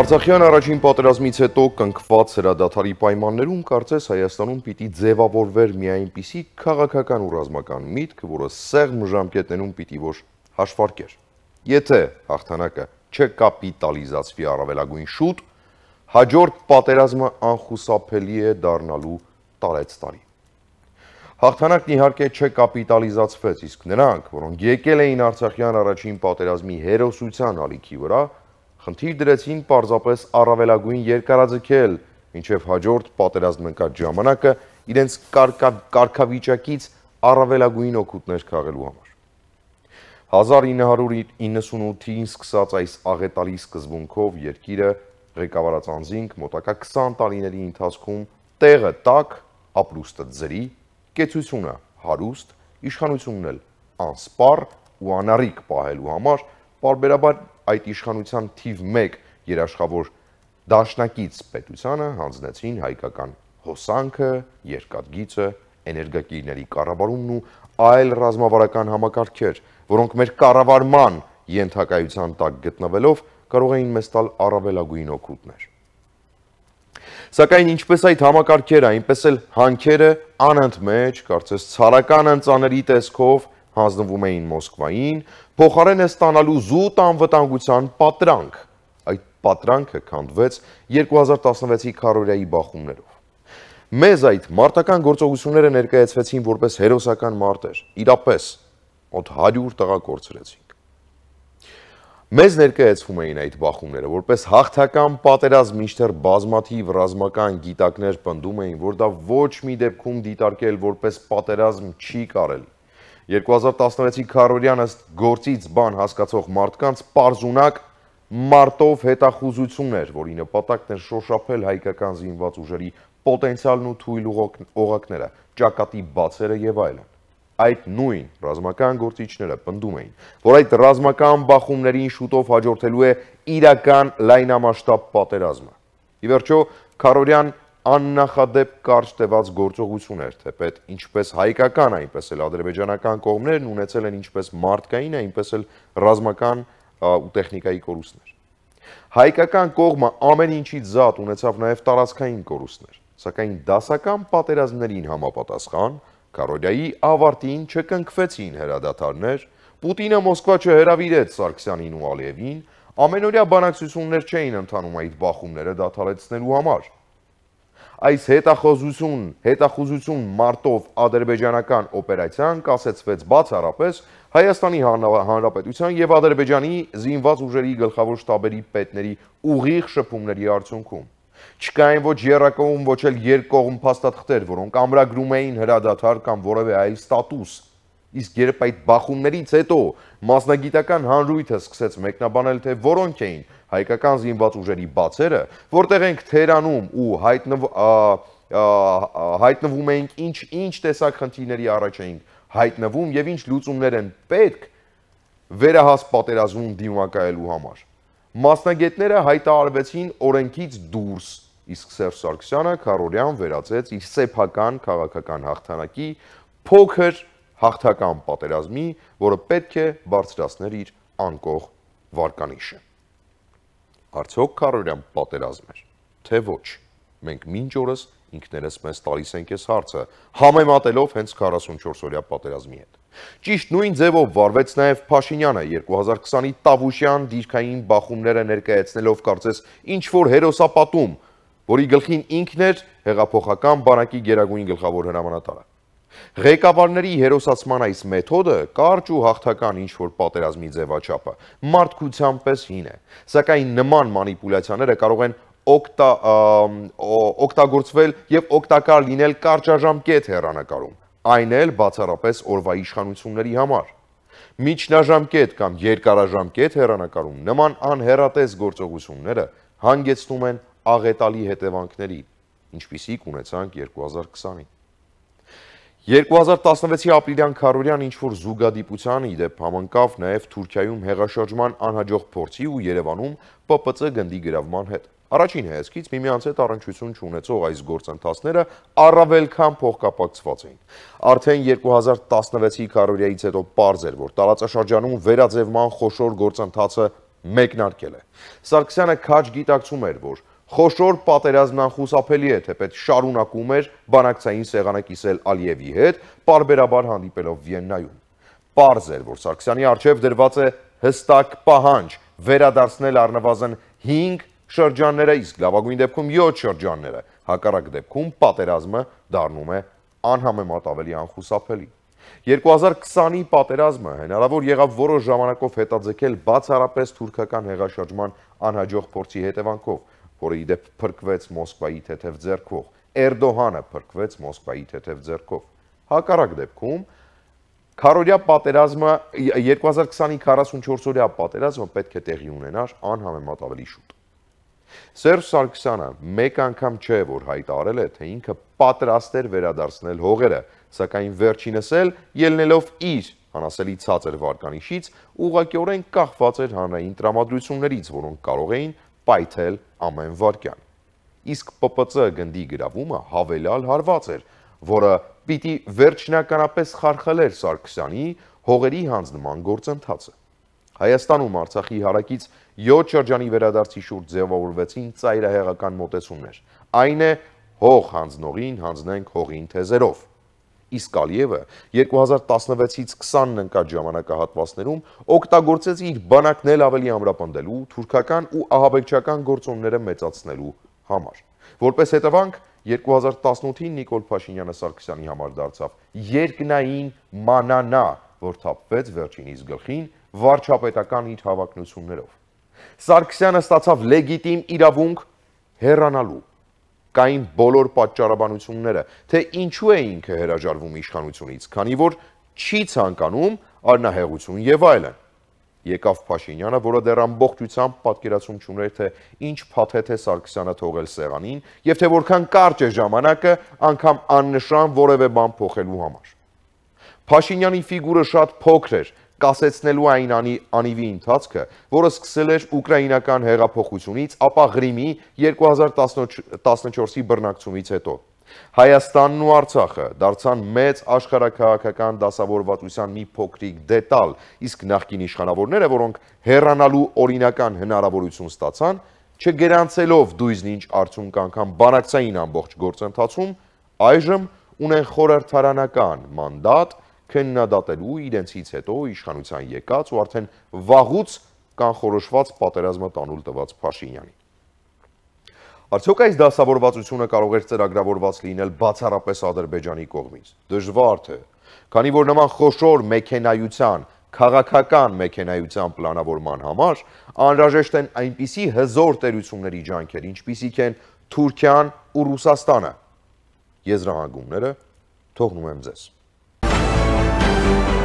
Արցախյան առաջին պատերազմից հետո կնքված հրադադարի պայմաններում կարծես Հայաստանում պիտի ձևավորվեր մի այնպիսի քաղաքական ու ռազմական միտք, որը սեղմ ժամկետներում պիտի որ հաշվարկեր։ Եթե հաղթանակը չկապիտալիզացվի առավելագույն շուտ, հաջորդ պատերազմը անխուսափելի է դառնալու տարեց-տարի։ Հաղթանակն իհարկե չկապիտալիզացվեց, իսկ նրանք, որոնք եկել էին Արցախյան առաջին պատերազմի հերոսության ալիքի վրա, խնդիր դրեցին պարզապես առավելագույն երկարաձգել, ինչև հաջորդ պատերազմ ընկած ժամանակը իրենց կարգավիճակից առավելագույն օգուտներ քաղելու համար։ 1998-ին սկսած այս աղետալի սկզբունքով երկիրը ղեկավարած անձինք մոտակա 20 տարիների ընթացքում տեղը տակ, ապրուստը ձրի, կեցությունը հարուստ, իշխանությունն էլ անսպար ու անարիք պահելու համար պարբերաբար այդ իշխանության թիվ 1 երաշխավոր դաշնակից պետությանը հանձնեցին հայկական հոսանքը, երկաթգիծը, էներգակիրների կառավարումն ու այլ ռազմավարական համակարգեր, որոնք մեր կառավարման ենթակայության տակ գտնվելով կարող էին մեզ տալ առավելագույն օգուտներ։ Սակայն ինչպես այդ համակարգերը, այնպես էլ հանքերը անընդմեջ, կարծես ցարական ընծաների տեսքով հանձնվում էին Մոսկվային, Փոխարեն է ստանալու զուտ անվտանգության պատրանք։ Այդ պատրանքը քանդվեց 2016-ի քարորիայի բախումներով։ Մեզ այդ մարտական գործողությունները ներկայացվեցին որպես հերոսական մարտեր։ Իրապես, մոտ 100 տղա կորցրեցինք։ Մեզ ներկայացվում էին այդ բախումները որպես հաղթական պատերազմ, ինչտեղ բազմաթիվ ռազմական գիտակներ պնդում էին, որ դա ոչ մի դեպքում դիտարկել որպես պատերազմ չի կարելի 2016-ի Քարորյանը գործից բան հասկացող մարդկանց պարզունակ մարտով հետախուզություն էր, որի նպատակն էր շոշափել հայկական զինված ուժերի պոտենցիալն ու թույլ օղակները, ճակատի բացերը եւ այլն։ Այդ նույն ռազմական գործիչները պնդում էին, որ այդ ռազմական բախումներին շուտով հաջորդելու է իրական լայնամասշտաբ պատերազմը։ Ի վերջո, Քարորյան աննախադեպ կարճ տևած գործողություն էր, թեպետ ինչպես հայկական, այնպես էլ ադրբեջանական կողմներն ունեցել են ինչպես մարդկային, այնպես էլ ռազմական ու տեխնիկայի կորուստներ։ Հայկական կողմը ամեն ինչից զատ ունեցավ նաև տարածքային կորուստներ, սակայն դասական պատերազմներին համապատասխան Կարոդյայի ավարտին չկնքվեցին հրադադարներ, Պուտինը Մոսկվա չհրավիրեց Սարգսյանին ու Ալիևին, ամենօրյա բանակցություններ չէին ընդանում այդ բախումները դադարեցնելու համար։ Այս հետախոզություն, հետախուզություն մարտով ադրբեջանական օպերացիան կասեցվեց բացառապես Հայաստանի Հանրապետության եւ Ադրբեջանի զինված ուժերի գլխավոր շտաբերի պետների ուղիղ շփումների արդյունքում։ Չկային ոչ երակողմ, ոչ էլ երկողմ փաստաթղթեր, որոնք ամրագրում էին հրադադար կամ որևէ այլ ստատուս Իսկ երբ այդ բախումներից հետո մասնագիտական հանրույթը սկսեց մեկնաբանել, թե որոնք էին հայկական զինված ուժերի բացերը, որտեղ ենք Թերանում ու հայտնվ, հայտնվում ենք ինչ-ինչ տեսակ խնդիրների առաջ էինք հայտնվում եւ ինչ լուծումներ են պետք վերահաս պատերազմում դիմակայելու համար։ Մասնագետները հայտարարվեցին օրենքից դուրս, իսկ Սերժ Սարգսյանը քարորյան վերածեց իր սեփական քաղաքական հաղթանակի փոքր հաղթական պատերազմի, որը պետք է բարձրացներ իր անկող վարկանիշը։ Արդյոք քարորյան պատերազմ էր, թե ոչ։ Մենք մինչ օրս ինքներս մեզ տալիս ենք այս հարցը, համեմատելով հենց 44-օրյա պատերազմի հետ։ Ճիշտ նույն ձևով վարվեց նաև Փաշինյանը 2020-ի Տավուշյան դիրքային բախումները ներկայացնելով կարծես ինչ որ հերոսապատում, որի գլխին ինքն էր հեղափոխական բանակի գերագույն գլխավոր հրամանատարը։ Ղեկավարների հերոսացման այս մեթոդը կարճ ու հաղթական ինչ-որ պատերազմի ձևաչափը մարդկության պես հին է, սակայն նման մանիպուլյացիաները կարող են օգտագործվել եւ օգտակար լինել կարճաժամկետ հեռանակարում, այն էլ բացառապես օրվա իշխանությունների համար։ Միջնաժամկետ կամ երկարաժամկետ հեռանակարում նման անհերատես գործողությունները հանգեցնում են աղետալի հետևանքների, ինչպիսի կունեցանք 2020-ին։ 2016-ի ապրիլյան Քարորյան ինչ-որ զուգադիպության իդեպ համընկավ նաև թուրկյայում հեղաշրջման անհաջող փորձի ու երևանում պպծ գնդի գրավման հետ։ Առաջին հեզքից միմյանց հետ առնչություն չունեցող այս գործ ընթացները առավել քան փոխկապակցված էին։ Արդեն 2016-ի կարորյայից հետո պարզ էր, որ տարածաշրջանում վերաձևման խոշոր գործ ընթացը մեկնարկել է։ Սարկսյանը քաչ գիտակցում էր, որ խոշոր պատերազմն անխուսափելի է, թեպետ շարունակում էր բանակցային սեղանը կիսել Ալիևի հետ, պարբերաբար հանդիպելով Վիեննայում։ Պարզ էր, որ Սարգսյանի արչև դրված է հստակ պահանջ վերադարձնել առնվազն 5 շրջանները, իսկ լավագույն դեպքում 7 շրջանները։ Հակառակ դեպքում պատերազմը դառնում է անհամեմատ ավելի անխուսափելի։ 2020-ի պատերազմը հնարավոր եղավ որոշ ժամանակով հետաձգել բացառապես թուրքական հեղաշրջման անհաջող փորձի հետևանքով, որը իդեպ փրկվեց Մոսկվայի թեթև ձեռքով։ Էրդողանը փրկվեց Մոսկվայի թեթև ձեռքով։ Հակառակ դեպքում Քարորյա պատերազմը 2020-ի 44-օրյա պատերազմը պետք է տեղի ունենար անհամեմատ ավելի շուտ։ Սերժ Սարգսյանը մեկ անգամ չէ որ հայտարել է, թե ինքը պատրաստ էր վերադարձնել հողերը, սակայն վերջինս էլ ելնելով իր հանասելի ցածր վարկանիշից, ուղղակիորեն կախված էր հանրային տրամադրություններից, որոնք կարող էին պայթել ամեն վարքյան։ Իսկ ՊՊՑ գնդի գրավումը հավելյալ հարված էր, որը պիտի վերջնականապես խարխլեր Սարգսյանի հողերի հանձնման գործընթացը։ Հայաստանում Արցախի հարակից 7 շրջանի վերադարձի շուրջ ձևավորվեցին ծայրահեղական մոտեցումներ։ Այն է հող հանձնողին հանձնենք հողին թեզերով Իսկ Ալիևը 2016-ից 20-ն ընկած ժամանակահատվածներում օգտագործեց իր բանակն էլ ավելի ամրապնդելու, թուրքական ու ահաբեկչական գործոնները մեծացնելու համար։ Որպես հետևանք 2018-ին Նիկոլ Փաշինյանը Սարգսյանի համար դարձավ երկնային մանանա, որ թափվեց վերջինիս գլխին վարչապետական իր հավակնություններով։ Սարգսյանը ստացավ լեգիտիմ իրավունք հեռանալու կային բոլոր պատճառաբանությունները, թե ինչու է ինքը հրաժարվում իշխանությունից, քանի որ չի ցանկանում արնահեղություն եւ այլն։ Եկավ Փաշինյանը, որը դեռ ամբողջությամբ պատկերացում չուներ, թե ինչ փաթեթ է Սարգսյանը թողել սեղանին եւ թե որքան կարճ է ժամանակը անգամ աննշան որևէ բան փոխելու համար։ Փաշինյանի ֆիգուրը շատ փոքր էր, կասեցնելու այն անի, անիվի ընթացքը, որը սկսել էր ուկրաինական հեղափոխությունից, ապա Ղրիմի 2014-ի բռնակցումից հետո։ Հայաստանն ու Արցախը դարձան մեծ աշխարհակահաղական դասավորվածության մի փոքրիկ դետալ, իսկ նախկին իշխանավորները, որոնք հեռանալու օրինական հնարավորություն ստացան, չգրանցելով դույզն ինչ արդյունք անգամ բանակցային ամբողջ գործընթացում, այժմ ունեն խորհրդարանական մանդատ, քննադատելու իրենցից հետո իշխանության եկած ու արդեն վաղուց կանխորոշված պատերազմը տանուլ տված Փաշինյանին։ Արդյոք այս դասավորվածությունը կարող էր ծրագրավորված լինել բացառապես Ադրբեջանի կողմից։ Դժվար թե, քանի որ նման խոշոր մեխանայության, քաղաքական մեխանայության պլանավորման համար անհրաժեշտ են այնպիսի հզոր տերությունների ջանքեր, ինչպիսիք են Թուրքիան ու Ռուսաստանը։ Եզրահանգումները թողնում եմ ձեզ։ Thank you.